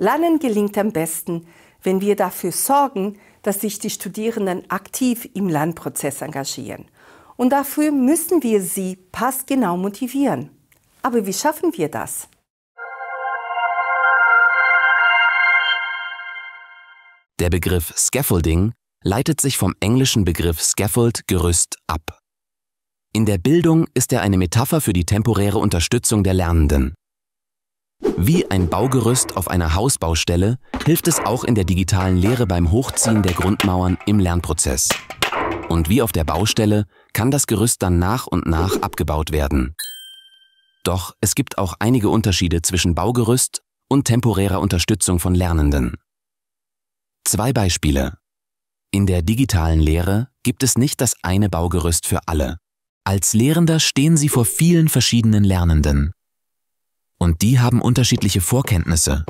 Lernen gelingt am besten, wenn wir dafür sorgen, dass sich die Studierenden aktiv im Lernprozess engagieren. Und dafür müssen wir sie passgenau motivieren. Aber wie schaffen wir das? Der Begriff Scaffolding leitet sich vom englischen Begriff Scaffold Gerüst ab. In der Bildung ist er eine Metapher für die temporäre Unterstützung der Lernenden. Wie ein Baugerüst auf einer Hausbaustelle hilft es auch in der digitalen Lehre beim Hochziehen der Grundmauern im Lernprozess. Und wie auf der Baustelle kann das Gerüst dann nach und nach abgebaut werden. Doch es gibt auch einige Unterschiede zwischen Baugerüst und temporärer Unterstützung von Lernenden. Zwei Beispiele. In der digitalen Lehre gibt es nicht das eine Baugerüst für alle. Als Lehrender stehen Sie vor vielen verschiedenen Lernenden und die haben unterschiedliche Vorkenntnisse.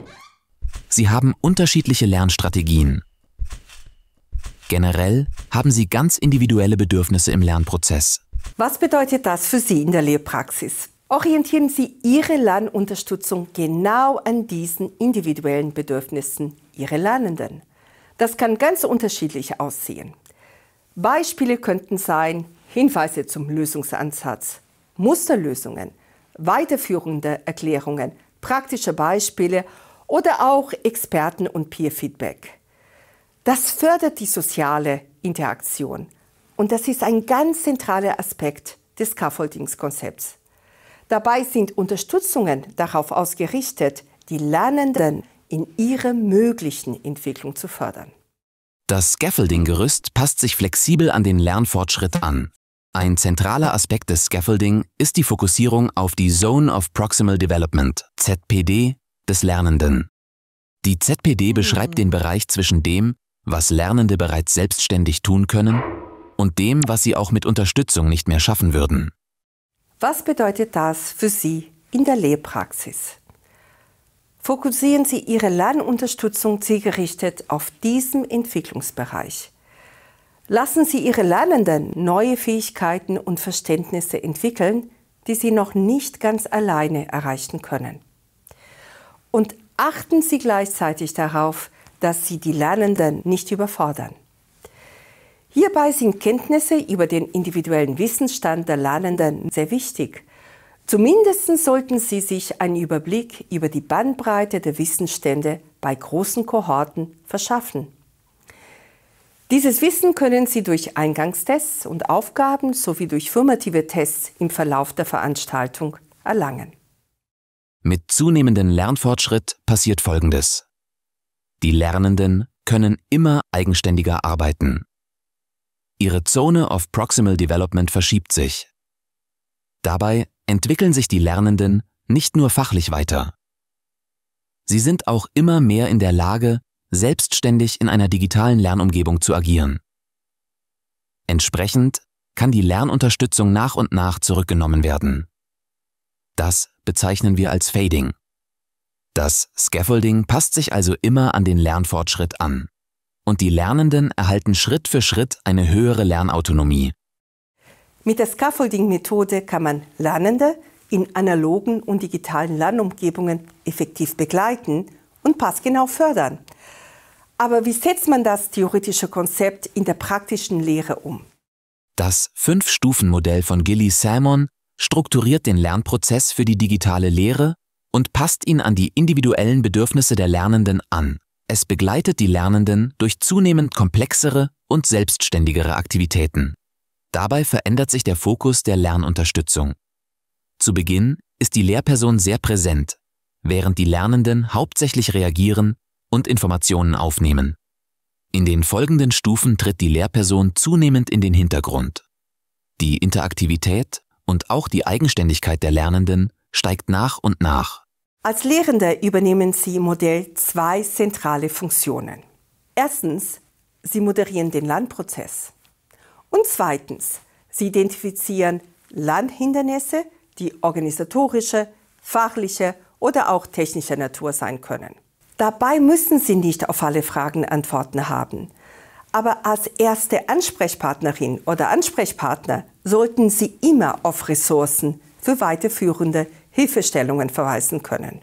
Sie haben unterschiedliche Lernstrategien. Generell haben sie ganz individuelle Bedürfnisse im Lernprozess. Was bedeutet das für Sie in der Lehrpraxis? Orientieren Sie Ihre Lernunterstützung genau an diesen individuellen Bedürfnissen Ihrer Lernenden. Das kann ganz unterschiedlich aussehen. Beispiele könnten sein Hinweise zum Lösungsansatz, Musterlösungen, weiterführende Erklärungen, praktische Beispiele oder auch Experten- und Peer-Feedback. Das fördert die soziale Interaktion und das ist ein ganz zentraler Aspekt des Scaffoldings-Konzepts. Dabei sind Unterstützungen darauf ausgerichtet, die Lernenden in ihrer möglichen Entwicklung zu fördern. Das Scaffolding-Gerüst passt sich flexibel an den Lernfortschritt an ein zentraler Aspekt des Scaffolding ist die Fokussierung auf die Zone of Proximal Development, ZPD, des Lernenden. Die ZPD ah. beschreibt den Bereich zwischen dem, was Lernende bereits selbstständig tun können, und dem, was sie auch mit Unterstützung nicht mehr schaffen würden. Was bedeutet das für Sie in der Lehrpraxis? Fokussieren Sie Ihre Lernunterstützung zielgerichtet auf diesem Entwicklungsbereich lassen Sie Ihre Lernenden neue Fähigkeiten und Verständnisse entwickeln, die Sie noch nicht ganz alleine erreichen können. Und achten Sie gleichzeitig darauf, dass Sie die Lernenden nicht überfordern. Hierbei sind Kenntnisse über den individuellen Wissensstand der Lernenden sehr wichtig. Zumindest sollten Sie sich einen Überblick über die Bandbreite der Wissensstände bei großen Kohorten verschaffen. Dieses Wissen können Sie durch Eingangstests und Aufgaben sowie durch formative Tests im Verlauf der Veranstaltung erlangen. Mit zunehmendem Lernfortschritt passiert Folgendes. Die Lernenden können immer eigenständiger arbeiten. Ihre Zone of Proximal Development verschiebt sich. Dabei entwickeln sich die Lernenden nicht nur fachlich weiter. Sie sind auch immer mehr in der Lage, selbstständig in einer digitalen Lernumgebung zu agieren. Entsprechend kann die Lernunterstützung nach und nach zurückgenommen werden. Das bezeichnen wir als Fading. Das Scaffolding passt sich also immer an den Lernfortschritt an. Und die Lernenden erhalten Schritt für Schritt eine höhere Lernautonomie. Mit der Scaffolding-Methode kann man Lernende in analogen und digitalen Lernumgebungen effektiv begleiten und passgenau fördern. Aber wie setzt man das theoretische Konzept in der praktischen Lehre um? Das Fünf-Stufen-Modell von Gilly Salmon strukturiert den Lernprozess für die digitale Lehre und passt ihn an die individuellen Bedürfnisse der Lernenden an. Es begleitet die Lernenden durch zunehmend komplexere und selbstständigere Aktivitäten. Dabei verändert sich der Fokus der Lernunterstützung. Zu Beginn ist die Lehrperson sehr präsent, während die Lernenden hauptsächlich reagieren und Informationen aufnehmen. In den folgenden Stufen tritt die Lehrperson zunehmend in den Hintergrund. Die Interaktivität und auch die Eigenständigkeit der Lernenden steigt nach und nach. Als Lehrende übernehmen Sie im Modell zwei zentrale Funktionen. Erstens, Sie moderieren den Lernprozess. Und zweitens, Sie identifizieren Lernhindernisse, die organisatorische, fachliche oder auch technischer Natur sein können. Dabei müssen Sie nicht auf alle Fragen Antworten haben. Aber als erste Ansprechpartnerin oder Ansprechpartner sollten Sie immer auf Ressourcen für weiterführende Hilfestellungen verweisen können.